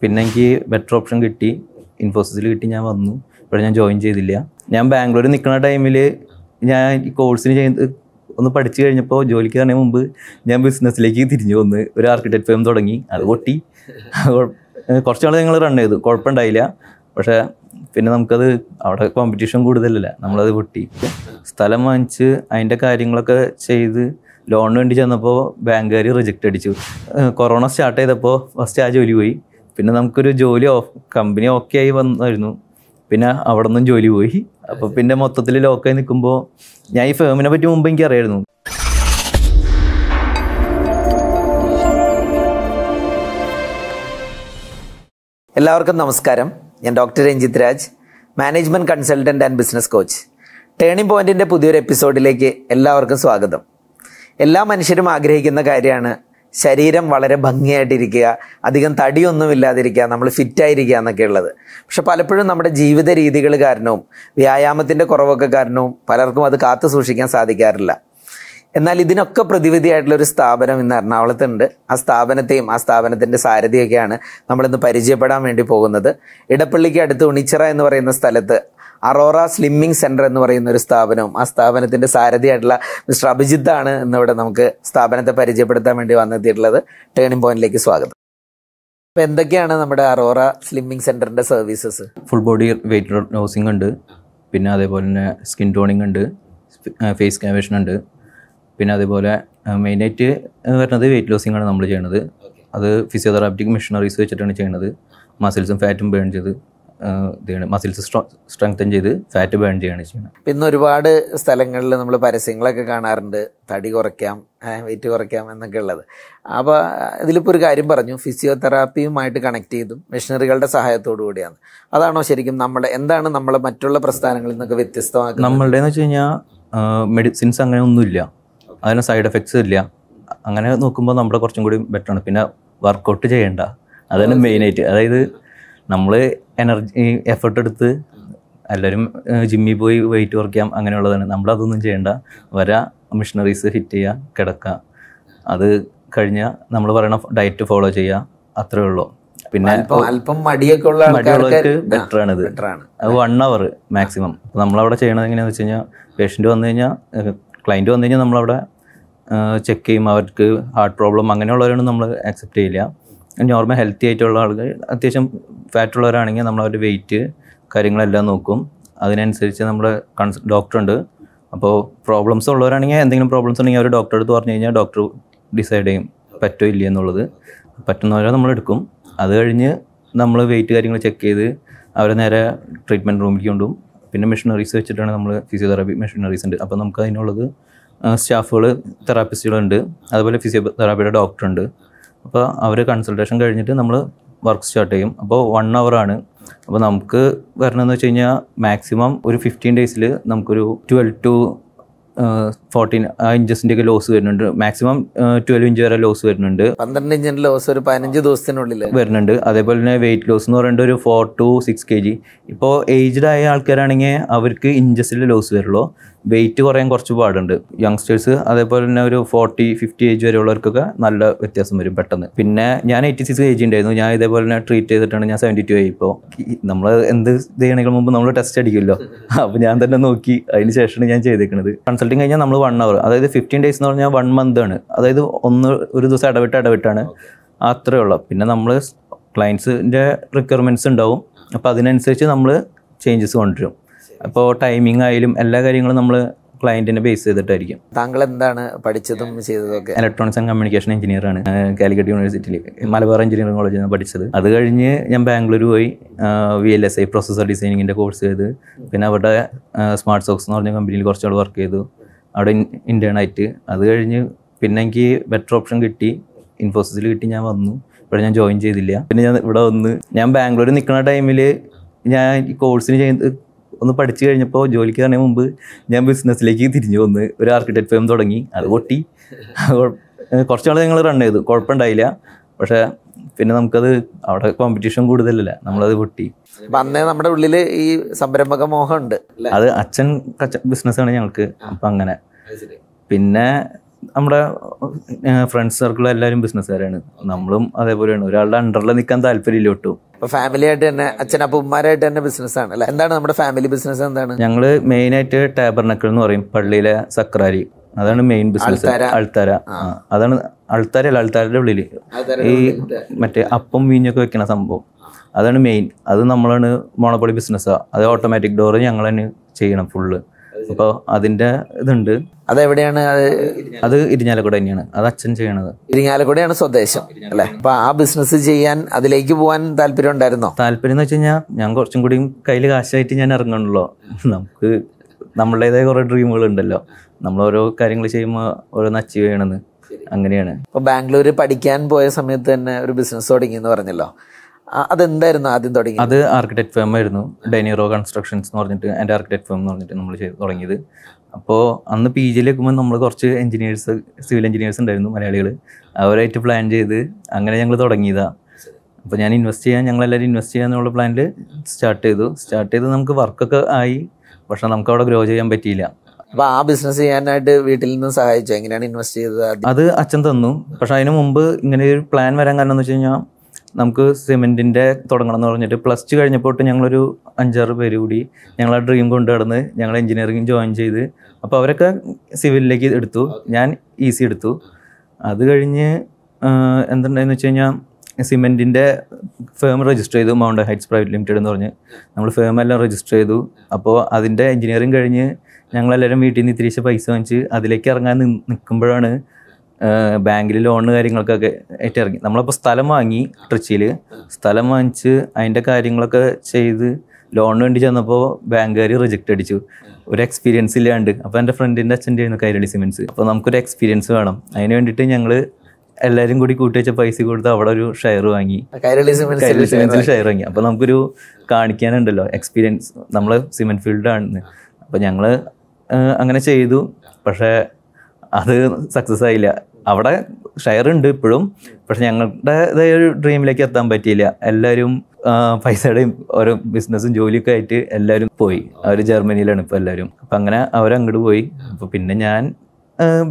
പിന്നെ എനിക്ക് better option കിട്ടി ഇൻഫോസിസിൽ കിട്ടി ഞാൻ വന്നു ഇവിടെ ഞാൻ ജോയിൻ ചെയ്തില്ല ഞാൻ ബാംഗ്ലൂർ നിൽക്കുന്ന ടൈമിൽ ഞാൻ ഈ കോഴ്സിന് ചെയ്ത് ഒന്ന് പഠിച്ചു കഴിഞ്ഞപ്പോൾ ജോലിക്ക് തന്നെ മുമ്പ് ഞാൻ ബിസിനസ്സിലേക്ക് തിരിഞ്ഞു വന്ന് ഒരു ആർക്കിടെക്ട് ഫേം തുടങ്ങി അത് പൊട്ടി കുറച്ച് നാൾ ഞങ്ങൾ റൺ ചെയ്തു കുഴപ്പമുണ്ടായില്ല പക്ഷേ പിന്നെ നമുക്കത് അവിടെ കോമ്പറ്റീഷൻ കൂടുതലല്ല നമ്മളത് പൊട്ടി സ്ഥലം വാങ്ങിച്ച് അതിൻ്റെ കാര്യങ്ങളൊക്കെ ചെയ്ത് ലോണിന് വേണ്ടി ചെന്നപ്പോൾ ബാങ്കുകാർ റിജക്റ്റ് അടിച്ചു കൊറോണ സ്റ്റാർട്ട് ചെയ്തപ്പോൾ ഫസ്റ്റ് ആ ജോലി പോയി പിന്നെ നമുക്കൊരു ജോലി കമ്പനി ഓക്കെ ആയി വന്നായിരുന്നു പിന്നെ അവിടെ നിന്നും ജോലി പോയി അപ്പോൾ പിന്നെ മൊത്തത്തിൽ ലോക്കായി നിൽക്കുമ്പോൾ ഞാൻ ഈ ഫേമിനെ പറ്റി മുമ്പ് എനിക്ക് അറിയായിരുന്നു എല്ലാവർക്കും നമസ്കാരം ഞാൻ doctor Ranjith Raj management consultant and business coach turning പോയിന്റിന്റെ പുതിയൊരു എപ്പിസോഡിലേക്ക് എല്ലാവർക്കും സ്വാഗതം എല്ലാ മനുഷ്യരും ആഗ്രഹിക്കുന്ന കാര്യമാണ് ശരീരം വളരെ ഭംഗിയായിട്ടിരിക്കുക അധികം തടിയൊന്നും ഇല്ലാതിരിക്കുക നമ്മൾ ഫിറ്റായിരിക്കുക എന്നൊക്കെ ഉള്ളത് പക്ഷെ പലപ്പോഴും നമ്മുടെ ജീവിത രീതികൾ കാരണവും വ്യായാമത്തിൻ്റെ കുറവൊക്കെ കാരണവും പലർക്കും അത് കാത്തു സൂക്ഷിക്കാൻ സാധിക്കാറില്ല എന്നാൽ ഇതിനൊക്കെ പ്രതിവിധിയായിട്ടുള്ളൊരു ഒരു സ്ഥാപനം ഇന്ന് എറണാകുളത്തുണ്ട് ആ സ്ഥാപനത്തെയും ആ സ്ഥാപനത്തിൻ്റെ സാരഥിയൊക്കെയാണ് നമ്മളിന്ന് പരിചയപ്പെടാൻ വേണ്ടി പോകുന്നത് ഇടപ്പള്ളിക്ക് അടുത്ത് ഉണിച്ചിറ എന്ന് പറയുന്ന സ്ഥലത്ത് അറോറ സ്ലിമ്മിംഗ് സെന്റർ എന്ന് പറയുന്ന ഒരു സ്ഥാപനവും ആ സ്ഥാപനത്തിന്റെ സാരഥിയായിട്ടുള്ള മിസ്റ്റർ അഭിജിത്ത് ആണ് ഇന്നിവിടെ നമുക്ക് സ്ഥാപനത്തെ പരിചയപ്പെടുത്താൻ വേണ്ടി വന്നെത്തിയിട്ടുള്ളത് ടേണിംഗ് പോയിന്റിലേക്ക് സ്വാഗതം അപ്പൊ എന്തൊക്കെയാണ് നമ്മുടെ അറോറ സ്ലിമ്മിംഗ് സെന്ററിന്റെ services full body weight losing ഉണ്ട് പിന്നെ അതേപോലെ തന്നെ സ്കിൻ ടോണിംഗ് ഉണ്ട് ഫേസ് കാവേഷൻ ഉണ്ട് പിന്നെ അതേപോലെ മെയിനായിട്ട് വരുന്നത് വെയിറ്റ് ലോസിംഗ് ആണ് നമ്മൾ ചെയ്യുന്നത് അത് ഫിസിയോതെറാപ്റ്റിക് മെഷീനറീസ് വെച്ചിട്ടാണ് ചെയ്യുന്നത് മസിൽസും ഫാറ്റും ബേൺ ചെയ്ത് ഇതാണ് മസിൽസ് സ്ട്രെങ്തൻ ചെയ്ത് ഫാറ്റ് ബേൺ ചെയ്യുകയാണ് ചെയ്യുന്നത് പിന്നെ ഒരുപാട് സ്ഥലങ്ങളിൽ നമ്മൾ പരസ്യങ്ങളൊക്കെ കാണാറുണ്ട് തടി കുറയ്ക്കാം വെയിറ്റ് കുറയ്ക്കാം എന്നൊക്കെ ഉള്ളത് അപ്പോൾ ഇതിലിപ്പോൾ ഒരു കാര്യം പറഞ്ഞു ഫിസിയോതെറാപ്പിയുമായിട്ട് കണക്ട് ചെയ്തും മെഷീനറികളുടെ സഹായത്തോടു കൂടിയാണ് അതാണോ ശരിക്കും നമ്മുടെ എന്താണ് നമ്മളെ മറ്റുള്ള പ്രസ്ഥാനങ്ങളിൽ നിന്നൊക്കെ വ്യത്യസ്തമാക്കുന്നത് നമ്മളുടെ എന്ന് വെച്ച് കഴിഞ്ഞാൽ മെഡിസിൻസ് അങ്ങനെ ഒന്നുമില്ല അതിന് സൈഡ് എഫക്ട്സ് ഇല്ല അങ്ങനെ നോക്കുമ്പോൾ നമ്മുടെ കുറച്ചും കൂടി ബെറ്ററാണ് പിന്നെ വർക്കൗട്ട് ചെയ്യേണ്ട അതാണ് മെയിനായിട്ട് അതായത് നമ്മൾ എനർജി എഫർട്ട് എടുത്ത് എല്ലാവരും ജിമ്മിൽ പോയി വെയിറ്റ് വർക്ക് ചെയ്യാം അങ്ങനെയുള്ളതാണ് നമ്മളതൊന്നും ചെയ്യേണ്ട വരാ മിഷനറീസ് ഫിറ്റ് ചെയ്യുക കിടക്കുക അത് കഴിഞ്ഞാൽ നമ്മൾ പറയണ ഡയറ്റ് ഫോളോ ചെയ്യുക അത്രേ ഉള്ളൂ പിന്നെ അല്പം മടിയൊക്കെ ഉള്ള ബെറ്റർ ആണ് ഇത് അത് വൺ അവർ മാക്സിമം നമ്മളവിടെ ചെയ്യണത് എങ്ങനെയാണെന്ന് വെച്ച് കഴിഞ്ഞാൽ പേഷ്യൻ്റ് വന്നു കഴിഞ്ഞാൽ ക്ലയൻറ്റ് വന്നു കഴിഞ്ഞാൽ നമ്മളവിടെ ചെക്ക് ചെയ്യും അവർക്ക് ഹാർട്ട് പ്രോബ്ലം അങ്ങനെയുള്ളവരാണ് നമ്മൾ ആക്സെപ്റ്റ് ചെയ്യില്ല നോർമൽ ഹെൽത്തി ആയിട്ടുള്ള ആളുകൾ അത്യാവശ്യം ഫാറ്റുള്ളവരാണെങ്കിൽ നമ്മൾ അവരുടെ വെയിറ്റ് കാര്യങ്ങളെല്ലാം നോക്കും അതിനനുസരിച്ച് നമ്മുടെ കൺസ് ഡോക്ടറുണ്ട് അപ്പോൾ പ്രോബ്ലംസ് ഉള്ളവരാണെങ്കിൽ എന്തെങ്കിലും പ്രോബ്ലംസ് ഉണ്ടെങ്കിൽ അവർ ഡോക്ടറെ അടുത്ത് പറഞ്ഞു കഴിഞ്ഞാൽ ഡോക്ടർ ഡിസൈഡ് ചെയ്യും പറ്റോ ഇല്ല എന്നുള്ളത് പറ്റുന്നവരെ നമ്മൾ എടുക്കും അത് കഴിഞ്ഞ് നമ്മൾ വെയിറ്റ് കാര്യങ്ങൾ ചെക്ക് ചെയ്ത് അവരെ നേരെ ട്രീറ്റ്മെൻറ്റ് റൂമിലേക്ക് കൊണ്ടും പിന്നെ മെഷീനറീസ് വെച്ചിട്ടാണ് നമ്മൾ ഫിസിയോതെറാപ്പി മെഷീനറീസ് ഉണ്ട് അപ്പോൾ നമുക്ക് അതിനുള്ളത് സ്റ്റാഫുകൾ തെറാപ്പിസ്റ്റുകളുണ്ട് അതുപോലെ ഫിസിയോതെറാപ്പിയുടെ ഡോക്ടറുണ്ട് അപ്പോൾ അവർ കൺസൾട്ടേഷൻ കഴിഞ്ഞിട്ട് നമ്മൾ വർക്ക് സ്റ്റാർട്ട് ചെയ്യും അപ്പോൾ വൺ ആണ് അപ്പോൾ നമുക്ക് വരണമെന്ന് വെച്ച് കഴിഞ്ഞാൽ മാക്സിമം ഒരു ഫിഫ്റ്റീൻ ഡേയ്സിൽ നമുക്കൊരു ട്വൽവ് ടു ഫോർട്ടീൻ ഇഞ്ചസിൻ്റെ ഒക്കെ ലോസ് വരുന്നുണ്ട് മാക്സിമം ട്വൽവ് ഇഞ്ച് വരെ ലോസ് വരുന്നുണ്ട് പന്ത്രണ്ട് ഇഞ്ചിൻ്റെ ലോസ് ഒരു പതിനഞ്ച് ദിവസത്തിനുള്ളിൽ വരുന്നുണ്ട് അതേപോലെ തന്നെ വെയിറ്റ് ലോസ് എന്ന് പറയുന്നത് ഒരു four to six K G ഇപ്പോൾ ഏജ്ഡ് ആയ ആൾക്കാരാണെങ്കിൽ അവർക്ക് ഇഞ്ചസിൽ ലോസ് വരുള്ളൂ വെയിറ്റ് കുറയാൻ കുറച്ച് പാടുണ്ട് യങ്സ്റ്റേഴ്സ് അതേപോലെ തന്നെ ഒരു ഫോർട്ടി ഫിഫ്റ്റി ഏജ് വരെയുള്ളവർക്കൊക്കെ നല്ല വ്യത്യാസം വരും പെട്ടെന്ന് പിന്നെ ഞാൻ എയ്റ്റി സിക്സ് ഏജ് ഉണ്ടായിരുന്നു ഞാൻ ഇതേപോലെ തന്നെ ട്രീറ്റ് ചെയ്തിട്ടാണ് ഞാൻ സെവൻറ്റി ടു ആയി ഇപ്പോൾ നമ്മൾ എന്ത് ചെയ്യണമെങ്കിൽ മുമ്പ് നമ്മൾ ടെസ്റ്റ് അടിക്കുമല്ലോ അപ്പോൾ ഞാൻ തന്നെ നോക്കി അതിന് ശേഷമാണ് ഞാൻ ചെയ്തേക്കുന്നത് കൺസൾട്ടിങ് കഴിഞ്ഞാൽ നമ്മൾ വൺ അവർ അതായത് ഫിഫ്റ്റീൻ ഡേയ്സ് എന്ന് പറഞ്ഞാൽ വൺ മന്ത് ആണ് അതായത് ഒന്ന് ഒരു ദിവസം ഇടവിട്ട് ഇടവിട്ടാണ് അത്രേ ഉള്ളൂ പിന്നെ നമ്മൾ ക്ലയൻസിൻ്റെ റിക്വയർമെൻറ്റ്സ് ഉണ്ടാവും അപ്പോൾ അതിനനുസരിച്ച് നമ്മൾ ചേഞ്ചസ് കൊണ്ടുവരും അപ്പോൾ ടൈമിംഗ് ആയാലും എല്ലാ കാര്യങ്ങളും നമ്മൾ ക്ലയൻറ്റിനെ ബേസ് ചെയ്തിട്ടായിരിക്കും താങ്കൾ എന്താണ് പഠിച്ചതും ചെയ്തതൊക്കെ ഇലക്ട്രോണിക്സ് ആൻഡ് കമ്മ്യൂണിക്കേഷൻ എഞ്ചിനീയർ ആണ് കാലിക്കറ്റ് യൂണിവേഴ്സിറ്റിയിൽ മലബാർ എഞ്ചിനീയറിംഗ് കോളേജിൽ നിന്ന് പഠിച്ചത് അത് കഴിഞ്ഞ് ഞാൻ ബാംഗ്ലൂർ പോയി V L S I processor ഡിസൈനിങ്ങിൻ്റെ കോഴ്സ് ചെയ്ത് പിന്നെ അവിടെ സ്മാർട്ട് സോക്സ് എന്ന് പറഞ്ഞ കമ്പനിയിൽ കുറച്ചുകൂടെ വർക്ക് ചെയ്തു അവിടെ ഇന്റേൺ ആയിട്ട് അത് കഴിഞ്ഞ് പിന്നെ എനിക്ക് ബെറ്റർ ഓപ്ഷൻ കിട്ടി ഇൻഫോസിസിൽ കിട്ടി ഞാൻ വന്നു ഇവിടെ ഞാൻ ജോയിൻ ചെയ്തില്ല പിന്നെ ഞാൻ ഇവിടെ വന്ന് ഞാൻ ബാംഗ്ലൂർ നിൽക്കുന്ന ടൈമിൽ ഞാൻ ഈ കോഴ്സിന് ചെയ്ത് ഒന്ന് പഠിച്ചു കഴിഞ്ഞപ്പോൾ ജോലിക്ക് തന്നെ മുമ്പ് ഞാൻ ബിസിനസ്സിലേക്ക് തിരിഞ്ഞു വന്ന് ഒരു ആർക്കിടെക്ട് ഫേം തുടങ്ങി അത് പൊട്ടി കുറച്ച് നാൾ ഞങ്ങൾ റൺ ചെയ്തു കുഴപ്പമുണ്ടായില്ല പക്ഷേ പിന്നെ നമുക്കത് അവിടെ കോമ്പറ്റീഷൻ കൂടുതലല്ല നമ്മളത് പൊട്ടി അന്നേ നമ്മുടെ ഉള്ളിൽ ഈ സംരംഭക മോഹം ഉണ്ട് അത് അച്ഛൻ ബിസിനസ്സാണ് ഞങ്ങൾക്ക് അപ്പം അങ്ങനെ പിന്നെ നമ്മുടെ ഫ്രണ്ട്സ് സർക്കിൾ എല്ലാവരും ബിസിനസ്സുകാരാണ് നമ്മളും അതേപോലെയാണ് ഒരാളുടെ അണ്ടറിൽ നിൽക്കാൻ താല്പര്യമില്ല ഒട്ടും ഫാമിലി ആയിട്ട് തന്നെ അച്ഛനപ്പം ഉമ്മാരായിട്ട് തന്നെ ബിസിനസ്സാണ് അല്ലേ എന്താണ് നമ്മുടെ ഫാമിലി ബിസിനസ് എന്താണ് മെയിൻ ആയിട്ട് ടാബർനക്കിൾ എന്ന് പറയും പള്ളിയിലെ സക്രാരി അതാണ് മെയിൻ ബിസിനസ് അൾത്താര അതാണ് അല്ല അൾത്താരയുടെ ഉള്ളിൽ ഈ മറ്റേ അപ്പം വീഞ്ഞൊക്കെ വെക്കണ സംഭവം അതാണ് മെയിൻ അത് നമ്മളാണ് മോണപ്പൊളി ബിസിനസ്സാണ് അത് ഓട്ടോമാറ്റിക് ഡോറ് ഞങ്ങൾ തന്നെ ചെയ്യണം ഫുള്ള് അപ്പോൾ അതിന്റെ ഇതുണ്ട് എവിടെയാണ് അത് ഇരിഞ്ഞാലക്കുട തന്നെയാണ് അത് അച്ഛൻ ചെയ്യണത് ഇരിഞ്ഞാലക്കുടയാണ് സ്വദേശം അല്ലെ അപ്പൊ ആ ബിസിനസ് ചെയ്യാൻ അതിലേക്ക് പോകാൻ താല്പര്യം ഉണ്ടായിരുന്നോ താല്പര്യം എന്ന് വെച്ച് കഴിഞ്ഞാൽ ഞാൻ കുറച്ചും കൂടി കയ്യിൽ കാശായിട്ട് ഞാൻ ഇറങ്ങണല്ലോ നമുക്ക് നമ്മളുടേതായ കുറെ ഡ്രീമുകൾ ഉണ്ടല്ലോ നമ്മൾ ഓരോ കാര്യങ്ങൾ ചെയ്യുമ്പോൾ ഓരോന്ന് അച്ചീവ് ചെയ്യണമെന്ന് അങ്ങനെയാണ് ഇപ്പൊ ബാംഗ്ലൂർ പഠിക്കാൻ പോയ സമയത്ത് തന്നെ ഒരു ബിസിനസ് തുടങ്ങി എന്ന് പറഞ്ഞല്ലോ അതെന്തായിരുന്നു ആദ്യം തുടങ്ങി അത് ആർക്കിടെക്ട് ഫേം ആയിരുന്നു ഡൈനിറോ കൺസ്ട്രക്ഷൻസ് എന്ന് പറഞ്ഞിട്ട് എൻ്റെ ആർക്കിടെക്ട് ഫേം എന്ന് പറഞ്ഞിട്ട് നമ്മൾ ചെയ്ത് തുടങ്ങിയത് അപ്പോൾ അന്ന് പി ജിയിലേക്കുമ്പോൾ നമ്മൾ കുറച്ച് എഞ്ചിനീയേഴ്സ് സിവിൽ എഞ്ചിനീയേഴ്സ് ഉണ്ടായിരുന്നു മലയാളികൾ അവരായിട്ട് പ്ലാൻ ചെയ്ത് അങ്ങനെ ഞങ്ങൾ തുടങ്ങിയതാണ് അപ്പോൾ ഞാൻ ഇൻവെസ്റ്റ് ചെയ്യാൻ എല്ലാവരും ഇൻവെസ്റ്റ് ചെയ്യാനുള്ള പ്ലാനിൽ സ്റ്റാർട്ട് ചെയ്തു സ്റ്റാർട്ട് ചെയ്ത് നമുക്ക് വർക്കൊക്കെ ആയി പക്ഷേ നമുക്ക് അവിടെ ഗ്രോ ചെയ്യാൻ പറ്റിയില്ല അപ്പോൾ ആ ബിസിനസ് ചെയ്യാനായിട്ട് വീട്ടിൽ നിന്ന് സഹായിച്ചു എങ്ങനെയാണ് ഇൻവെസ്റ്റ് ചെയ്തത് അത് അച്ഛൻ തന്നു പക്ഷേ അതിന് മുമ്പ് ഇങ്ങനെ ഒരു പ്ലാൻ വരാൻ കാരണം എന്ന് വെച്ച് കഴിഞ്ഞാൽ നമുക്ക് സിമെൻറ്റിൻ്റെ തുടങ്ങണം എന്ന് പറഞ്ഞിട്ട് പ്ലസ് ടു കഴിഞ്ഞപ്പോൾ ഞങ്ങളൊരു അഞ്ചാറ് പേര് കൂടി ഞങ്ങൾ ആ ഡ്രീം കൊണ്ട് നടന്ന് ഞങ്ങൾ എൻജിനീയറിംഗ് ജോയിൻ ചെയ്ത് അപ്പോൾ അവരൊക്കെ സിവിലിലേക്ക് എടുത്തു ഞാൻ ഇ സി എടുത്തു അത് കഴിഞ്ഞ് എന്തുണ്ടായെന്ന് വെച്ച് കഴിഞ്ഞാൽ സിമെൻറ്റിൻ്റെ ഫേം രജിസ്റ്റർ ചെയ്തു മൗണ്ട് ഹൈറ്റ്സ് പ്രൈവറ്റ് ലിമിറ്റഡ് എന്ന് പറഞ്ഞ് നമ്മൾ ഫേം എല്ലാം രജിസ്റ്റർ ചെയ്തു അപ്പോൾ അതിൻ്റെ എഞ്ചിനീയറിംഗ് കഴിഞ്ഞ് ഞങ്ങളെല്ലാവരും വീട്ടിൽ നിന്ന് തിരിച്ച് പൈസ വാങ്ങിച്ച് അതിലേക്ക് ഇറങ്ങാൻ നിൽക്കുമ്പോഴാണ് ബാങ്കിൽ ലോണ് കാര്യങ്ങൾക്കൊക്കെ ഏറ്റിറങ്ങി ഇറങ്ങി നമ്മളിപ്പോൾ സ്ഥലം വാങ്ങി ട്രിച്ചിയിൽ സ്ഥലം വാങ്ങിച്ച് അതിൻ്റെ കാര്യങ്ങളൊക്കെ ചെയ്ത് ലോണിന് വേണ്ടി ചെന്നപ്പോൾ ബാങ്കുകാർ റിജക്റ്റ് അടിച്ചു ഒരു എക്സ്പീരിയൻസ് ഇല്ലാണ്ട് അപ്പോൾ എൻ്റെ ഫ്രണ്ടിൻ്റെ അച്ഛൻ്റെ ആയിരുന്നു കൈരളി സിമെൻസ് അപ്പോൾ നമുക്കൊരു എക്സ്പീരിയൻസ് വേണം അതിന് വേണ്ടിയിട്ട് ഞങ്ങൾ എല്ലാവരും കൂടി കൂട്ടി വെച്ച പൈസ കൊടുത്ത് അവിടെ ഒരു ഷെയർ വാങ്ങി കൈരളി സിമെൻസിൽ ഷെയർ വാങ്ങി അപ്പോൾ നമുക്കൊരു കാണിക്കാനുണ്ടല്ലോ എക്സ്പീരിയൻസ് നമ്മൾ സിമെൻറ്റ് ഫീൽഡാണ് അപ്പോൾ ഞങ്ങൾ അങ്ങനെ ചെയ്തു പക്ഷേ അത് സക്സസ് ആയില്ല അവിടെ ഷെയർ ഉണ്ട് ഇപ്പോഴും പക്ഷെ ഞങ്ങളുടെ ഒരു ഡ്രീമിലേക്ക് എത്താൻ പറ്റിയില്ല എല്ലാവരും പൈസയുടെയും ഓരോ ബിസിനസ്സും ജോലിയൊക്കെ ആയിട്ട് എല്ലാവരും പോയി അവർ ജർമ്മനിയിലാണ് ഇപ്പോൾ എല്ലാവരും അപ്പം അങ്ങനെ അവരങ്ങോട്ട് പോയി അപ്പോൾ പിന്നെ ഞാൻ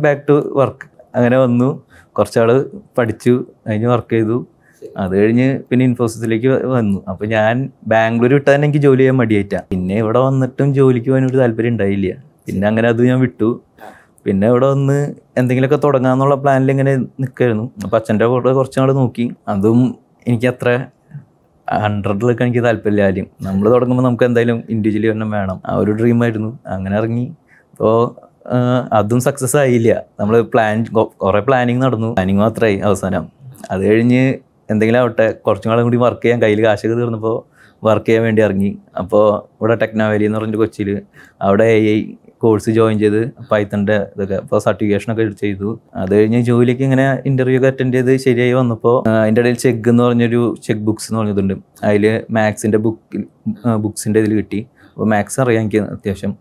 ബാക്ക് ടു വർക്ക് അങ്ങനെ വന്നു കുറച്ചാൾ പഠിച്ചു അതിന് വർക്ക് ചെയ്തു അത് കഴിഞ്ഞ് പിന്നെ ഇൻഫോസിസിലേക്ക് വന്നു അപ്പോൾ ഞാൻ ബാംഗ്ലൂർ വിട്ടാൽ തന്നെ എനിക്ക് ജോലി ചെയ്യാൻ മടിയായിട്ടാണ് പിന്നെ ഇവിടെ വന്നിട്ടും ജോലിക്ക് പോകാൻ ഒരു താല്പര്യം ഉണ്ടായില്ല പിന്നെ അങ്ങനെ അത് ഞാൻ വിട്ടു പിന്നെ ഇവിടെ വന്ന് എന്തെങ്കിലുമൊക്കെ തുടങ്ങാന്നുള്ള പ്ലാനിൽ ഇങ്ങനെ നിൽക്കായിരുന്നു അപ്പം അച്ഛൻ്റെ കൂടെ കുറച്ച് നാൾ നോക്കി അതും എനിക്ക് അത്ര ഹൺഡ്രഡിലൊക്കെ എനിക്ക് താല്പര്യമില്ല ആരും നമ്മൾ തുടങ്ങുമ്പോൾ നമുക്ക് എന്തായാലും ഇൻഡിവിജ്വലി തന്നെ വേണം ആ ഒരു ഡ്രീം ആയിരുന്നു അങ്ങനെ ഇറങ്ങി അപ്പോൾ അതും സക്സസ് ആയില്ല നമ്മൾ പ്ലാൻ കുറേ പ്ലാനിങ് നടന്നു പ്ലാനിങ് മാത്രമായി അവസാനം അത് കഴിഞ്ഞ് എന്തെങ്കിലും ആവട്ടെ കുറച്ചും നാളും കൂടി വർക്ക് ചെയ്യാൻ കയ്യിൽ കാശൊക്കെ തീർന്നപ്പോൾ വർക്ക് ചെയ്യാൻ വേണ്ടി ഇറങ്ങി അപ്പോൾ ഇവിടെ ടെക്നോവാലി എന്ന് പറഞ്ഞിട്ട് കൊച്ചിയിൽ അവിടെ എ ഐ കോഴ്സ് ജോയിൻ ചെയ്ത് പൈത്തണിന്റെ ഇതൊക്കെ സർട്ടിഫിക്കേഷൻ സർട്ടിഫിക്കേഷനൊക്കെ ചെയ്തു അത് കഴിഞ്ഞ് ജോലിക്ക് ഇങ്ങനെ ഇന്റർവ്യൂ ഒക്കെ അറ്റൻഡ് ചെയ്ത് ശരിയായി വന്നപ്പോൾ അതിൻ്റെ ഇടയിൽ ചെക്ക് എന്ന് പറഞ്ഞൊരു ചെക്ക് ബുക്സ് എന്ന് പറഞ്ഞതുണ്ട് അതിൽ മാത്സിൻ്റെ ബുക്ക് ബുക്സിൻ്റെ ഇതിൽ കിട്ടി അപ്പോൾ മാത്സ് അറിയാൻ എനിക്ക് അത്യാവശ്യം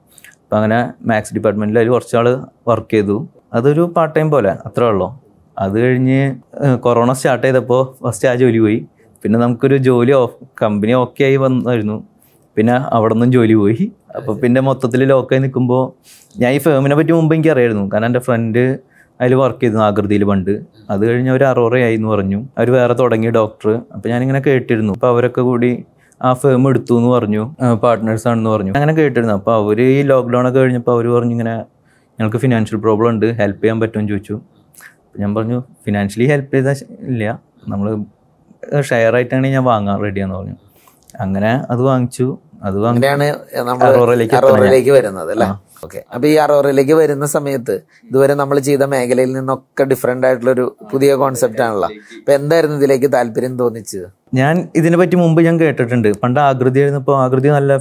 അപ്പോൾ അങ്ങനെ മാത്സ് ഡിപ്പാർട്ട്മെൻറ്റിൽ അതിൽ കുറച്ചാൾ വർക്ക് ചെയ്തു അതൊരു പാർട്ട് ടൈം പോലെ അത്രേ ഉള്ളൂ അത് കഴിഞ്ഞ് കൊറോണ സ്റ്റാർട്ട് ചെയ്തപ്പോൾ ഫസ്റ്റ് ആ ജോലി പോയി പിന്നെ നമുക്കൊരു ജോലി കമ്പനി ഓക്കെ ആയി വന്നായിരുന്നു പിന്നെ അവിടെ നിന്നും ജോലി പോയി അപ്പോൾ പിന്നെ മൊത്തത്തിൽ ലോക്കായി നിൽക്കുമ്പോൾ ഞാൻ ഈ ഫേമിനെ പറ്റി മുമ്പ് എനിക്ക് അറിയായിരുന്നു കാരണം എൻ്റെ ഫ്രണ്ട് അതിൽ വർക്ക് ചെയ്തു ആകൃതിയിൽ പണ്ട് അത് കഴിഞ്ഞ് അവർ അറോറയായി എന്ന് പറഞ്ഞു അവർ വേറെ തുടങ്ങി ഡോക്ടർ അപ്പോൾ ഞാനിങ്ങനെ കേട്ടിരുന്നു അപ്പോൾ അവരൊക്കെ കൂടി ആ ഫേം എടുത്തു എന്ന് പറഞ്ഞു പാർട്ട്നേഴ്സ് ആണെന്ന് പറഞ്ഞു അങ്ങനെ കേട്ടിരുന്നു അപ്പോൾ അവർ ഈ ലോക്ക്ഡൗൺ ഒക്കെ കഴിഞ്ഞപ്പോൾ അവർ പറഞ്ഞു ഇങ്ങനെ ഞങ്ങൾക്ക് ഫിനാൻഷ്യൽ പ്രോബ്ലം ഉണ്ട് ഹെൽപ്പ് ചെയ്യാൻ പറ്റുമെന്ന് ചോദിച്ചു ഞാൻ പറഞ്ഞു ഫിനാൻഷ്യലി ഹെൽപ്പ് ചെയ്ത ഇല്ല നമ്മൾ ഷെയർ ആയിട്ടാണെങ്കിൽ ഞാൻ വാങ്ങാൻ റെഡിയാന്ന് പറഞ്ഞു അങ്ങനെ അത് വാങ്ങിച്ചു അത് അങ്ങനെയാണ് അറോറയിലേക്ക് വരുന്നത് അല്ലേ ഓക്കെ അപ്പൊ ഈ അറോറയിലേക്ക് വരുന്ന സമയത്ത് ഇതുവരെ നമ്മൾ ചെയ്ത മേഖലയിൽ നിന്നൊക്കെ ഡിഫറെന്റ് ആയിട്ടുള്ള ഒരു പുതിയ കോൺസെപ്റ്റ് ആണല്ലോ അപ്പൊ എന്തായിരുന്നു ഇതിലേക്ക് താല്പര്യം തോന്നിച്ചത് ഞാൻ ഇതിനെ പറ്റി മുമ്പ് ഞാൻ കേട്ടിട്ടുണ്ട് പണ്ട് ആകൃതി ആയിരുന്നപ്പോൾ ആകൃതി നല്ല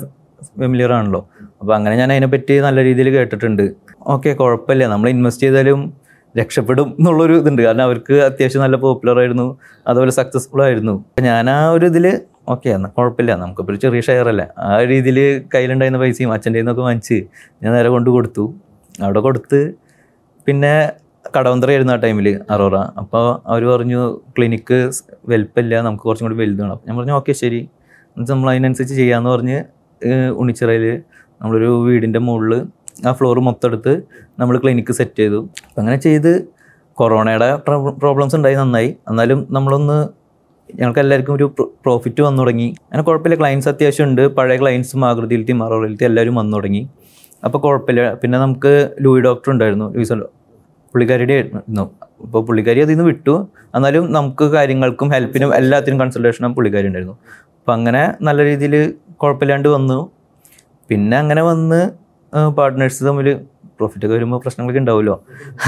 ഫെമിലിയർ ആണല്ലോ അപ്പൊ അങ്ങനെ ഞാൻ അതിനെ പറ്റി നല്ല രീതിയിൽ കേട്ടിട്ടുണ്ട് ഓക്കെ കുഴപ്പമില്ല നമ്മൾ ഇൻവെസ്റ്റ് ചെയ്താലും രക്ഷപ്പെടും എന്നുള്ളൊരു ഇതുണ്ട് കാരണം അവർക്ക് അത്യാവശ്യം നല്ല പോപ്പുലർ ആയിരുന്നു അതുപോലെ സക്സസ്ഫുൾ ആയിരുന്നു ഞാൻ ആ ഒരു ഇതിൽ ഓക്കെ എന്നാൽ കുഴപ്പമില്ല നമുക്കിപ്പോൾ ഒരു ചെറിയ അല്ല ആ രീതിയിൽ കയ്യിലുണ്ടായിരുന്ന പൈസയും അച്ഛൻ്റെ നിന്നൊക്കെ വാങ്ങിച്ച് ഞാൻ നേരെ കൊണ്ട് കൊടുത്തു അവിടെ കൊടുത്ത് പിന്നെ ആയിരുന്നു ആ ടൈമിൽ അറോറ അപ്പോൾ അവർ പറഞ്ഞു ക്ലിനിക്ക് വലുപ്പമില്ല നമുക്ക് കുറച്ചും കൂടി വലുതാണ് അപ്പോൾ ഞാൻ പറഞ്ഞു ഓക്കെ ശരി എന്നിട്ട് നമ്മൾ അതിനനുസരിച്ച് ചെയ്യാമെന്ന് പറഞ്ഞ് ഉണിച്ചിറയിൽ നമ്മളൊരു വീടിൻ്റെ മുകളിൽ ആ ഫ്ലോർ മൊത്തം എടുത്ത് നമ്മൾ ക്ലിനിക്ക് സെറ്റ് ചെയ്തു അങ്ങനെ ചെയ്ത് കൊറോണയുടെ പ്രോബ്ലംസ് ഉണ്ടായി നന്നായി എന്നാലും നമ്മളൊന്ന് ഞങ്ങൾക്ക് എല്ലാവർക്കും ഒരു പ്രോഫിറ്റ് വന്നു തുടങ്ങി അങ്ങനെ കുഴപ്പമില്ല ക്ലയൻസ് അത്യാവശ്യം ഉണ്ട് പഴയ ക്ലയൻസും ആകൃതിയിലത്തെയും മറുപടിയിലത്തെയും എല്ലാവരും വന്നു തുടങ്ങി അപ്പോൾ കുഴപ്പമില്ല പിന്നെ നമുക്ക് ലൂയി ഡോക്ടർ ഉണ്ടായിരുന്നു ലൂയിസ് പുള്ളിക്കാരിയുടെ ആയിരുന്നു അപ്പോൾ പുള്ളിക്കാരി അതിൽ നിന്ന് വിട്ടു എന്നാലും നമുക്ക് കാര്യങ്ങൾക്കും ഹെൽപ്പിനും എല്ലാത്തിനും കൺസൾട്ടേഷനും പുള്ളിക്കാരി ഉണ്ടായിരുന്നു അപ്പം അങ്ങനെ നല്ല രീതിയിൽ കുഴപ്പമില്ലാണ്ട് വന്നു പിന്നെ അങ്ങനെ വന്ന് പാർട്ട്നേഴ്സ് തമ്മിൽ പ്രോഫിറ്റൊക്കെ വരുമ്പോൾ പ്രശ്നങ്ങളൊക്കെ ഉണ്ടാവുമല്ലോ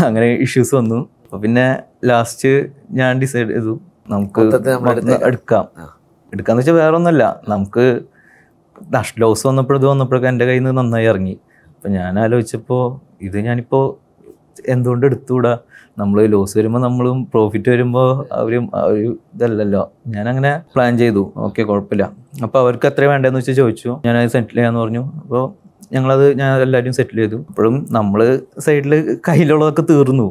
അങ്ങനെ ഇഷ്യൂസ് വന്നു അപ്പോൾ പിന്നെ ലാസ്റ്റ് ഞാൻ ഡിസൈഡ് ചെയ്തു നമുക്ക് എടുക്കാം എടുക്കാന്ന് വെച്ചാൽ വേറെ ഒന്നല്ല നമുക്ക് നഷ്ട ലോസ് വന്നപ്പോഴും ഇത് വന്നപ്പോഴൊക്കെ എൻ്റെ കയ്യിൽ നിന്ന് നന്നായി ഇറങ്ങി അപ്പം ഞാൻ ആലോചിച്ചപ്പോൾ ഇത് ഞാനിപ്പോൾ എന്തുകൊണ്ട് എടുത്തുകൂടാ നമ്മൾ ലോസ് വരുമ്പോൾ നമ്മളും പ്രോഫിറ്റ് വരുമ്പോൾ അവരും ഒരു ഇതല്ലല്ലോ ഞാനങ്ങനെ പ്ലാൻ ചെയ്തു ഓക്കെ കുഴപ്പമില്ല അപ്പോൾ അവർക്ക് എത്ര വേണ്ടതെന്ന് വെച്ചാൽ ചോദിച്ചു ഞാനത് സെറ്റിൽ ചെയ്യാമെന്ന് പറഞ്ഞു അപ്പോൾ ഞങ്ങളത് ഞാൻ എല്ലാവരും സെറ്റിൽ ചെയ്തു അപ്പോഴും നമ്മൾ സൈഡിൽ കയ്യിലുള്ളതൊക്കെ തീർന്നു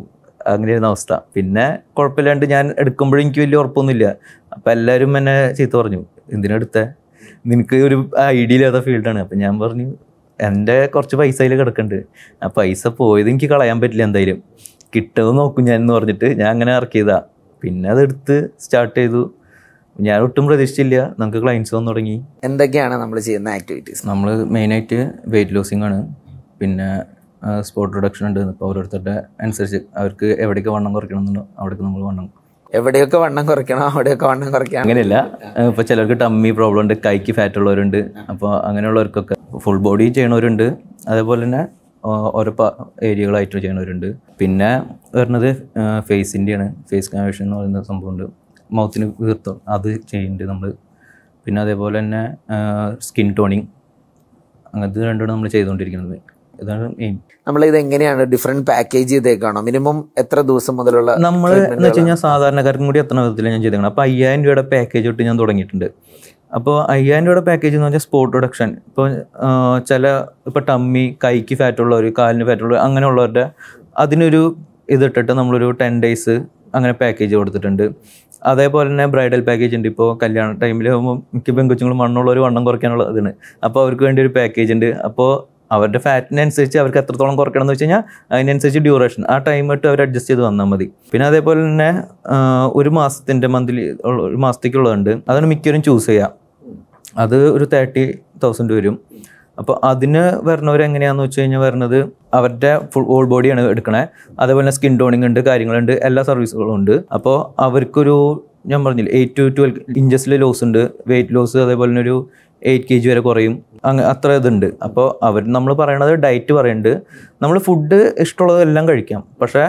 ഇരുന്ന അവസ്ഥ പിന്നെ കുഴപ്പമില്ലാണ്ട് ഞാൻ എടുക്കുമ്പോഴും എനിക്ക് വലിയ ഉറപ്പൊന്നുമില്ല അപ്പം എല്ലാവരും എന്നെ ചീത്ത പറഞ്ഞു എന്തിനെടുത്ത നിനക്ക് ഒരു ഐഡിയ ഇല്ലാത്ത ഫീൽഡാണ് അപ്പം ഞാൻ പറഞ്ഞു എൻ്റെ കുറച്ച് പൈസ അതിൽ കിടക്കുന്നുണ്ട് ആ പൈസ പോയത് എനിക്ക് കളയാൻ പറ്റില്ല എന്തായാലും കിട്ടുന്നത് നോക്കും ഞാൻ എന്ന് പറഞ്ഞിട്ട് ഞാൻ അങ്ങനെ ഇറക്കിയതാ പിന്നെ അതെടുത്ത് സ്റ്റാർട്ട് ചെയ്തു ഞാൻ ഒട്ടും പ്രതീക്ഷിച്ചില്ല നമുക്ക് ക്ലയൻസ് വന്നു തുടങ്ങി എന്തൊക്കെയാണ് നമ്മൾ ചെയ്യുന്ന ആക്ടിവിറ്റീസ് നമ്മൾ മെയിനായിട്ട് വെയിറ്റ് ലോസിങ് ആണ് പിന്നെ സ്പോട്ട് റിഡക്ഷൻ ഉണ്ട് ഇപ്പോൾ ഓരോരുത്തരുടെ അനുസരിച്ച് അവർക്ക് എവിടെയൊക്കെ വണ്ണം കുറയ്ക്കണം എന്നുണ്ടോ അവിടേക്ക് നമ്മൾ വണ്ണം എവിടെയൊക്കെ വണ്ണം കുറയ്ക്കണം അവിടെയൊക്കെ വണ്ണം കുറയ്ക്കണം അങ്ങനെയല്ല ഇപ്പൊ ചിലർക്ക് ടമ്മി പ്രോബ്ലം ഉണ്ട് കൈക്ക് ഫാറ്റ് ഉള്ളവരുണ്ട് അപ്പോൾ അങ്ങനെയുള്ളവർക്കൊക്കെ ഫുൾ ബോഡി ചെയ്യണവരുണ്ട് അതേപോലെ തന്നെ ഓരോ ഏരിയകളായിട്ട് ചെയ്യണവരുണ്ട് പിന്നെ വരുന്നത് ഫേസിൻ്റെയാണ് ഫേസ് കൺവേഷൻ എന്ന് പറയുന്ന സംഭവമുണ്ട് മൗത്തിന് വീർത്തോ അത് ചെയ്യുന്നുണ്ട് നമ്മൾ പിന്നെ അതേപോലെ തന്നെ സ്കിൻ ടോണിങ് അങ്ങനത്തെ രണ്ടാണ് നമ്മൾ ചെയ്തുകൊണ്ടിരിക്കുന്നത് ഇതാണ് മെയിൻ നമ്മൾ ഇത് എങ്ങനെയാണ് ഡിഫറെന്റ് പാക്കേജ് ചെയ്തേക്കാണോ മിനിമം എത്ര ദിവസം മുതലുള്ള നമ്മൾ എന്ന് വെച്ച് കഴിഞ്ഞാൽ സാധാരണക്കാർക്കും കൂടി എത്ര വിധത്തിൽ ഞാൻ ചെയ്തേക്കണം അപ്പോൾ അയ്യായിരം രൂപയുടെ പാക്കേജ് തൊട്ട് ഞാൻ തുടങ്ങിയിട്ടുണ്ട് അപ്പോൾ അയ്യായിരം രൂപയുടെ പാക്കേജ് എന്ന് പറഞ്ഞാൽ സ്പോട്ട് പ്രൊഡക്ഷൻ ഇപ്പോൾ ചില ഇപ്പോൾ ടമ്മി കൈക്ക് ഫാറ്റുള്ളവർ കാലിന് ഫാറ്റുള്ളവർ അങ്ങനെയുള്ളവരുടെ അതിനൊരു ഇതിട്ടിട്ട് നമ്മളൊരു ടെൻ ഡേയ്സ് അങ്ങനെ പാക്കേജ് കൊടുത്തിട്ടുണ്ട് അതേപോലെ തന്നെ ബ്രൈഡൽ പാക്കേജ് ഉണ്ട് ഇപ്പോൾ കല്യാണ ടൈമിൽ ആകുമ്പോൾ മിക്ക പെൺകുച്ചുങ്ങളും മണ്ണുള്ളവർ വണ്ണം കുറയ്ക്കാനുള്ള ഇതാണ് അപ്പോൾ അവർക്ക് വേണ്ടി ഒരു പാക്കേജ് ഉണ്ട് അപ്പോൾ അവരുടെ ഫാറ്റിനനുസരിച്ച് അവർക്ക് എത്രത്തോളം കുറയ്ക്കണം എന്ന് വെച്ച് കഴിഞ്ഞാൽ അതിനനുസരിച്ച് ഡ്യൂറേഷൻ ആ ടൈം ഇട്ട് അവർ അഡ്ജസ്റ്റ് ചെയ്ത് വന്നാൽ മതി പിന്നെ അതേപോലെ തന്നെ ഒരു മാസത്തിൻ്റെ മന്ത്ലി ഒരു മാസത്തേക്കുള്ളതുണ്ട് അതാണ് മിക്കവരും ചൂസ് ചെയ്യുക അത് ഒരു തേർട്ടി തൗസൻഡ് വരും അപ്പോൾ അതിന് വരുന്നവർ എങ്ങനെയാണെന്ന് വെച്ച് കഴിഞ്ഞാൽ വരുന്നത് അവരുടെ ഫുൾ ഓൾ ബോഡിയാണ് എടുക്കണേ അതേപോലെ സ്കിൻ ടോണിംഗ് ഉണ്ട് കാര്യങ്ങളുണ്ട് എല്ലാ സർവീസുകളും ഉണ്ട് അപ്പോൾ അവർക്കൊരു ഞാൻ പറഞ്ഞില്ല എയ്റ്റ് ടു ട്വൽവ് ഇഞ്ചസിൽ ലോസ് ഉണ്ട് വെയിറ്റ് ലോസ് അതേപോലെ തന്നെ ഒരു എയ്റ്റ് കെ ജി വരെ കുറയും അങ്ങ് അത്ര ഇതുണ്ട് അപ്പോൾ അവർ നമ്മൾ പറയണത് ഡയറ്റ് പറയുന്നുണ്ട് നമ്മൾ ഫുഡ് ഇഷ്ടമുള്ളതെല്ലാം കഴിക്കാം പക്ഷേ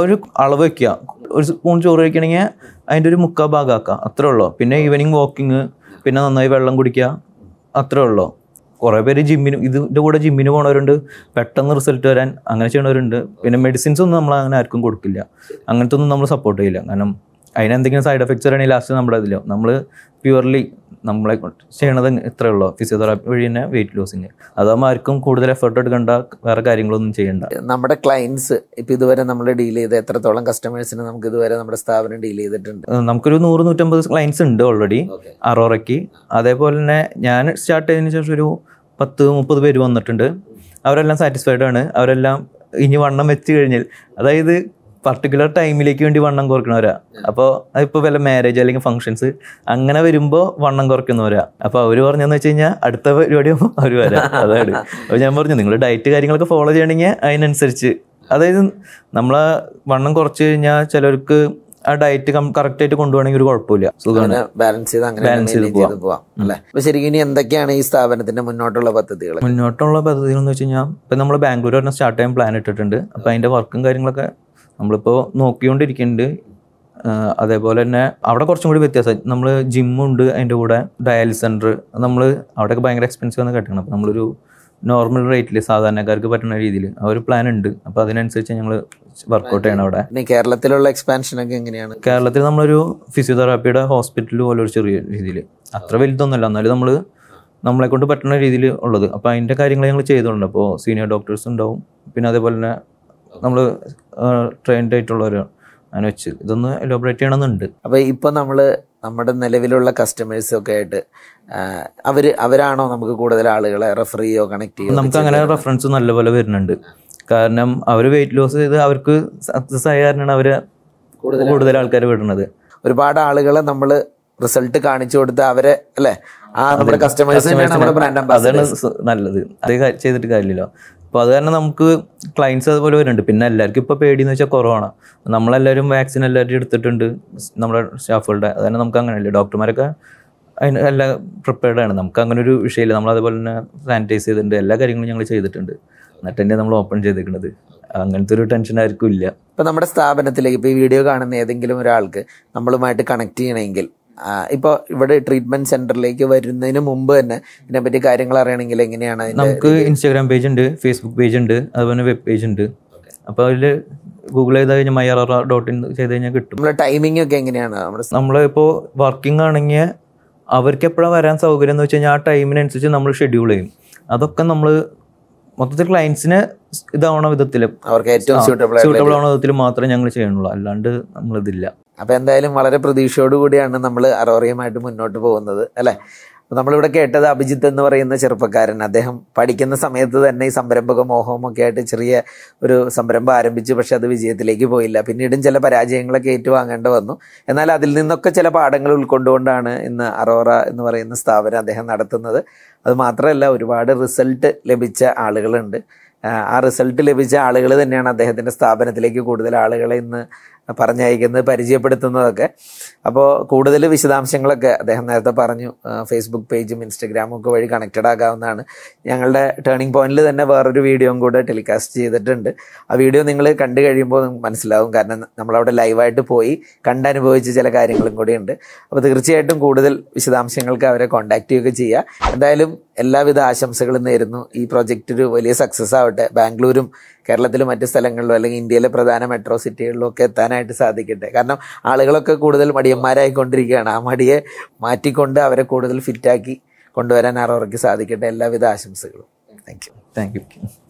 ഒരു അളവ് വയ്ക്കുക ഒരു സ്പൂൺ ചോറ് കഴിക്കണമെങ്കിൽ അതിൻ്റെ ഒരു മുക്കാൽ ഭാഗമാക്കുക അത്രേ ഉള്ളൂ പിന്നെ ഈവനിങ് വാക്കിങ് പിന്നെ നന്നായി വെള്ളം കുടിക്കുക അത്രേ ഉള്ളൂ കുറേ പേര് ജിമ്മിന് ഇതിൻ്റെ കൂടെ ജിമ്മിന് പോകണവരുണ്ട് പെട്ടെന്ന് റിസൾട്ട് വരാൻ അങ്ങനെ ചെയ്യണവരുണ്ട് പിന്നെ മെഡിസിൻസ് ഒന്നും നമ്മൾ അങ്ങനെ ആർക്കും കൊടുക്കില്ല അങ്ങനത്തെ ഒന്നും നമ്മൾ സപ്പോർട്ട് ചെയ്യില്ല കാരണം അതിനെന്തെങ്കിലും എന്തെങ്കിലും സൈഡ് എഫക്ട്സ് വരണമെങ്കിൽ ലാസ്റ്റ് നമ്മുടെ ഇതിലോ നമ്മൾ പ്യുവർലി നമ്മളെ ചെയ്യണത് ഇത്രേ ഉള്ളൂ ഫിസിയോതെറാപ്പി വഴി തന്നെ വെയിറ്റ് ലോസിങ് അതാകുമ്പോൾ ആർക്കും കൂടുതൽ എഫേർട്ട് എടുക്കേണ്ട വേറെ കാര്യങ്ങളൊന്നും ചെയ്യണ്ട നമ്മുടെ ക്ലയൻസ് ഇപ്പം ഇതുവരെ നമ്മൾ ഡീൽ ചെയ്ത എത്രത്തോളം കസ്റ്റമേഴ്സിന് നമുക്ക് ഇതുവരെ നമ്മുടെ സ്ഥാപനം ഡീൽ ചെയ്തിട്ടുണ്ട് നമുക്കൊരു നൂറ് നൂറ്റമ്പത് ക്ലയൻസ് ഉണ്ട് ഓൾറെഡി അറോറയ്ക്ക് അതേപോലെ തന്നെ ഞാൻ സ്റ്റാർട്ട് ചെയ്തതിന് ശേഷം ഒരു പത്ത് മുപ്പത് പേര് വന്നിട്ടുണ്ട് അവരെല്ലാം സാറ്റിസ്ഫൈഡ് ആണ് അവരെല്ലാം ഇനി വണ്ണം വെച്ച് കഴിഞ്ഞാൽ അതായത് പർട്ടിക്കുലർ ടൈമിലേക്ക് വേണ്ടി വണ്ണം കുറയ്ക്കണവരാ അപ്പോൾ ഇപ്പോൾ വല്ല മാരേജ് അല്ലെങ്കിൽ ഫംഗ്ഷൻസ് അങ്ങനെ വരുമ്പോൾ വണ്ണം കുറയ്ക്കുന്നവരാ അപ്പോൾ അവർ പറഞ്ഞെന്ന് വെച്ച് കഴിഞ്ഞാൽ അടുത്ത പരിപാടി ആകുമ്പോൾ അവർ വരാം അതാണ് അപ്പോൾ ഞാൻ പറഞ്ഞു നിങ്ങൾ ഡയറ്റ് കാര്യങ്ങളൊക്കെ ഫോളോ ചെയ്യണമെങ്കിൽ അതിനനുസരിച്ച് അതായത് നമ്മളെ വണ്ണം കുറച്ച് കഴിഞ്ഞാൽ ചിലർക്ക് ആ ഡയറ്റ് കറക്റ്റ് ആയിട്ട് കൊണ്ടുപോകണമെങ്കിൽ ഒരു കുഴപ്പമില്ല സുഖമാണ് ബാലൻസ് ചെയ്ത് അങ്ങനെ ബാലൻസ് ചെയ്ത് പോവാം അല്ലേ ശരിക്കും ഇനി എന്തൊക്കെയാണ് ഈ സ്ഥാപനത്തിന്റെ മുന്നോട്ടുള്ള പദ്ധതികൾ മുന്നോട്ടുള്ള പദ്ധതികൾ എന്ന് വെച്ച് കഴിഞ്ഞാൽ ഇപ്പൊ നമ്മൾ ബാംഗ്ലൂർ പറഞ്ഞ സ്റ്റാർട്ട് ചെയ്യാൻ പ്ലാൻ ഇട്ടിട്ടുണ്ട് അപ്പൊ അതിന്റെ വർക്കും കാര്യങ്ങളൊക്കെ നമ്മളിപ്പോൾ നോക്കിക്കൊണ്ടിരിക്കുന്നുണ്ട് അതേപോലെ തന്നെ അവിടെ കുറച്ചും കൂടി വ്യത്യാസം നമ്മൾ ജിമ്മുണ്ട് അതിൻ്റെ കൂടെ ഡയാലിസ് സെൻറ്റർ നമ്മൾ അവിടെയൊക്കെ ഭയങ്കര എക്സ്പെൻസീവ് ആണ് കെട്ടണം അപ്പോൾ നമ്മളൊരു നോർമൽ റേറ്റിൽ സാധാരണക്കാർക്ക് പറ്റുന്ന രീതിയിൽ ആ ഒരു പ്ലാൻ ഉണ്ട് അപ്പോൾ അതിനനുസരിച്ച് ഞങ്ങൾ വർക്ക്ഔട്ട് ചെയ്യണം അവിടെ കേരളത്തിലുള്ള എക്സ്പാൻഷൻ ഒക്കെ എങ്ങനെയാണ് കേരളത്തിൽ നമ്മളൊരു ഫിസിയോതെറാപ്പിയുടെ ഹോസ്പിറ്റൽ പോലെ ഒരു ചെറിയ രീതിയിൽ അത്ര വലുതൊന്നുമല്ല എന്നാലും നമ്മൾ നമ്മളെ കൊണ്ട് പറ്റുന്ന രീതിയിൽ ഉള്ളത് അപ്പോൾ അതിൻ്റെ കാര്യങ്ങൾ ഞങ്ങൾ ചെയ്തുകൊണ്ട് അപ്പോൾ സീനിയർ ഡോക്ടേഴ്സ് ഉണ്ടാവും പിന്നെ അതേപോലെ തന്നെ നമ്മൾ ട്രെയിൻഡ് ആയിട്ടുള്ളവരാണ് അങ്ങനെ വെച്ച് ഇതൊന്ന് എലോബറേറ്റ് ചെയ്യണമെന്നുണ്ട് അപ്പോൾ ഇപ്പം നമ്മൾ നമ്മുടെ നിലവിലുള്ള കസ്റ്റമേഴ്സൊക്കെ ആയിട്ട് അവർ അവരാണോ നമുക്ക് കൂടുതൽ ആളുകളെ റെഫർ ചെയ്യോ കണക്ട് ചെയ്യോ നമുക്ക് അങ്ങനെ റെഫറൻസ് നല്ലപോലെ വരുന്നുണ്ട് കാരണം അവർ വെയിറ്റ് ലോസ് ചെയ്ത് അവർക്ക് സക്സസ് ആയ കാരണമാണ് അവർ കൂടുതൽ ആൾക്കാർ വിടുന്നത് ഒരുപാട് ആളുകളെ നമ്മൾ റിസൾട്ട് കാണിച്ചു കൊടുത്ത് അവരെ അല്ലേ ആ നമ്മുടെ കസ്റ്റമേഴ്സ് അതാണ് നല്ലത് അത് ചെയ്തിട്ട് കാര്യമില്ലല്ലോ അപ്പോൾ അത് കാരണം നമുക്ക് ക്ലയൻസ് അതുപോലെ വരുന്നുണ്ട് പിന്നെ എല്ലാവർക്കും ഇപ്പോൾ പേടിയെന്ന് വെച്ചാൽ കുറവാണ് നമ്മളെല്ലാവരും വാക്സിൻ എല്ലാവരും എടുത്തിട്ടുണ്ട് നമ്മുടെ സ്റ്റാഫുകളുടെ അത് തന്നെ നമുക്ക് അങ്ങനെയല്ലേ ഡോക്ടർമാരൊക്കെ അതിന് എല്ലാം പ്രിപ്പയർഡ് ആണ് നമുക്ക് അങ്ങനെ ഒരു വിഷയമില്ല നമ്മൾ തന്നെ സാനിറ്റൈസ് ചെയ്തിട്ടുണ്ട് എല്ലാ കാര്യങ്ങളും ഞങ്ങൾ ചെയ്തിട്ടുണ്ട് എന്നിട്ട് തന്നെ നമ്മൾ ഓപ്പൺ ചെയ്തിരിക്കുന്നത് അങ്ങനത്തെ ഒരു ടെൻഷൻ ആയിരിക്കും ഇല്ല ഇപ്പം നമ്മുടെ സ്ഥാപനത്തിലേക്ക് ഇപ്പോൾ ഈ വീഡിയോ കാണുന്ന ഏതെങ്കിലും ഒരാൾക്ക് നമ്മളുമായിട്ട് കണക്ട് ചെയ്യണമെങ്കിൽ ഇപ്പോൾ ഇവിടെ ട്രീറ്റ്മെന്റ് സെന്ററിലേക്ക് വരുന്നതിന് മുമ്പ് തന്നെ ഇതിനെപ്പറ്റി കാര്യങ്ങൾ അറിയണമെങ്കിൽ എങ്ങനെയാണ് നമുക്ക് ഇൻസ്റ്റാഗ്രാം പേജ് ഉണ്ട് ഫേസ്ബുക്ക് പേജ് ഉണ്ട് അതുപോലെ വെബ് പേജ് ഉണ്ട് അപ്പോൾ അതില് ഗൂഗിൾ ചെയ്ത് കഴിഞ്ഞാൽ മൈറ ഡോട്ട് ഇൻ ചെയ്ത് കഴിഞ്ഞാൽ കിട്ടും നമ്മുടെ ടൈമിംഗ് ഒക്കെ എങ്ങനെയാണ് നമ്മളിപ്പോ വർക്കിംഗ് ആണെങ്കിൽ അവർക്ക് എപ്പോഴാണ് വരാൻ സൗകര്യം എന്ന് വെച്ച് കഴിഞ്ഞാൽ ആ ടൈമിനനുസരിച്ച് നമ്മൾ ഷെഡ്യൂൾ ചെയ്യും അതൊക്കെ നമ്മൾ മൊത്തത്തിൽ ക്ലയൻസിന് ഇതാവണ വിധത്തിൽ അവർക്ക് ഏറ്റവും സ്യൂട്ടബിൾ സ്യൂട്ടബിൾ ആവണ വിധത്തിൽ മാത്രമേ ഞങ്ങൾ ചെയ്യണുള്ളൂ അല്ലാണ്ട് നമ്മളിതില്ല അപ്പൊ എന്തായാലും വളരെ പ്രതീക്ഷയോടുകൂടിയാണ് നമ്മൾ അറോറിയമായിട്ട് മുന്നോട്ട് പോകുന്നത് അല്ലെ നമ്മളിവിടെ കേട്ടത് അഭിജിത്ത് എന്ന് പറയുന്ന ചെറുപ്പക്കാരൻ അദ്ദേഹം പഠിക്കുന്ന സമയത്ത് തന്നെ ഈ സംരംഭക മോഹമൊക്കെ ആയിട്ട് ചെറിയ ഒരു സംരംഭം ആരംഭിച്ചു പക്ഷെ അത് വിജയത്തിലേക്ക് പോയില്ല പിന്നീടും ചില പരാജയങ്ങളൊക്കെ ഏറ്റുവാങ്ങേണ്ട വന്നു എന്നാൽ അതിൽ നിന്നൊക്കെ ചില പാഠങ്ങൾ ഉൾക്കൊണ്ടുകൊണ്ടാണ് ഇന്ന് അറോറ എന്ന് പറയുന്ന സ്ഥാപനം അദ്ദേഹം നടത്തുന്നത് അത് മാത്രമല്ല ഒരുപാട് റിസൾട്ട് ലഭിച്ച ആളുകളുണ്ട് ആ റിസൾട്ട് ലഭിച്ച ആളുകൾ തന്നെയാണ് അദ്ദേഹത്തിൻ്റെ സ്ഥാപനത്തിലേക്ക് കൂടുതൽ ആളുകളെ ഇന്ന് പറഞ്ഞയക്കുന്നത് പരിചയപ്പെടുത്തുന്നതൊക്കെ അപ്പോൾ കൂടുതൽ വിശദാംശങ്ങളൊക്കെ അദ്ദേഹം നേരത്തെ പറഞ്ഞു ഫേസ്ബുക്ക് പേജും ഇൻസ്റ്റഗ്രാമും ഒക്കെ വഴി കണക്റ്റഡ് ആകാവുന്നതാണ് ഞങ്ങളുടെ ടേണിംഗ് പോയിന്റിൽ തന്നെ വേറൊരു വീഡിയോയും കൂടെ ടെലികാസ്റ്റ് ചെയ്തിട്ടുണ്ട് ആ വീഡിയോ നിങ്ങൾ കണ്ടു കഴിയുമ്പോൾ മനസ്സിലാവും കാരണം നമ്മളവിടെ ലൈവായിട്ട് പോയി കണ്ടനുഭവിച്ച ചില കാര്യങ്ങളും കൂടിയുണ്ട് അപ്പോൾ തീർച്ചയായിട്ടും കൂടുതൽ വിശദാംശങ്ങൾക്ക് അവരെ കോൺടാക്ട് ചെയ്യുകയൊക്കെ ചെയ്യുക എന്തായാലും എല്ലാവിധ ആശംസകളും നേരുന്നു ഈ പ്രോജക്റ്റ് ഒരു വലിയ സക്സസ് ആവട്ടെ ബാംഗ്ലൂരും കേരളത്തിലും മറ്റ് സ്ഥലങ്ങളിലും അല്ലെങ്കിൽ ഇന്ത്യയിലെ പ്രധാന മെട്രോ സിറ്റികളിലും ഒക്കെ എത്താനായിട്ട് സാധിക്കട്ടെ കാരണം ആളുകളൊക്കെ കൂടുതൽ മടിയന്മാരായിക്കൊണ്ടിരിക്കുകയാണ് ആ മടിയെ മാറ്റിക്കൊണ്ട് അവരെ കൂടുതൽ ഫിറ്റാക്കി കൊണ്ടുവരാൻ ആറോറയ്ക്ക് സാധിക്കട്ടെ എല്ലാവിധ ആശംസകളും താങ്ക് യു താങ്ക് യു